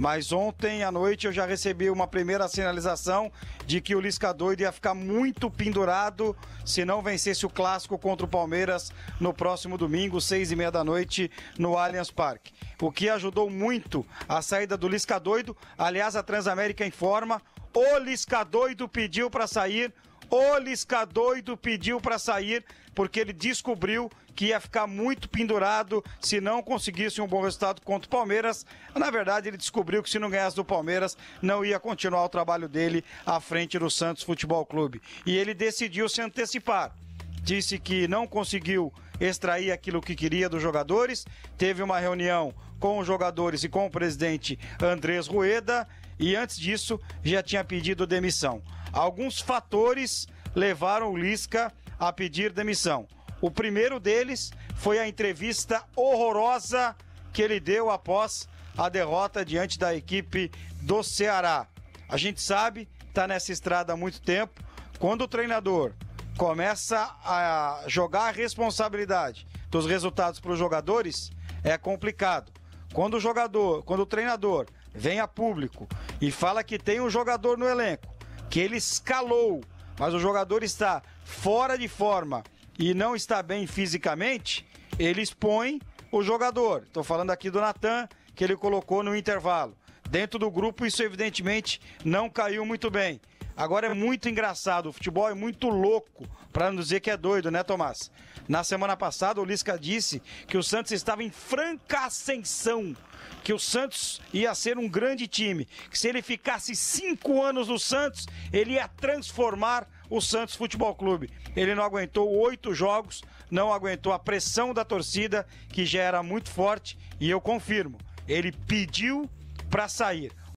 Mas ontem à noite eu já recebi uma primeira sinalização de que o Lisca doido ia ficar muito pendurado se não vencesse o clássico contra o Palmeiras no próximo domingo, seis e meia da noite, no Allianz Parque. O que ajudou muito a saída do Lisca doido. Aliás, a Transamérica informa. O Lisca doido pediu para sair o Lisca doido pediu para sair porque ele descobriu que ia ficar muito pendurado se não conseguisse um bom resultado contra o Palmeiras. Na verdade, ele descobriu que se não ganhasse do Palmeiras, não ia continuar o trabalho dele à frente do Santos Futebol Clube. E ele decidiu se antecipar. Disse que não conseguiu extrair aquilo que queria dos jogadores. Teve uma reunião com os jogadores e com o presidente Andrés Rueda e antes disso já tinha pedido demissão. Alguns fatores levaram o Lisca a pedir demissão. O primeiro deles foi a entrevista horrorosa que ele deu após a derrota diante da equipe do Ceará. A gente sabe, está nessa estrada há muito tempo, quando o treinador começa a jogar a responsabilidade dos resultados para os jogadores, é complicado. Quando o jogador, quando o treinador vem a público e fala que tem um jogador no elenco que ele escalou, mas o jogador está fora de forma e não está bem fisicamente, ele expõe o jogador. Estou falando aqui do Natan, que ele colocou no intervalo. Dentro do grupo, isso evidentemente não caiu muito bem. Agora é muito engraçado, o futebol é muito louco, para não dizer que é doido, né, Tomás? Na semana passada, o Lisca disse que o Santos estava em franca ascensão, que o Santos ia ser um grande time, que se ele ficasse cinco anos no Santos, ele ia transformar o Santos Futebol Clube. Ele não aguentou oito jogos, não aguentou a pressão da torcida, que já era muito forte, e eu confirmo, ele pediu para sair.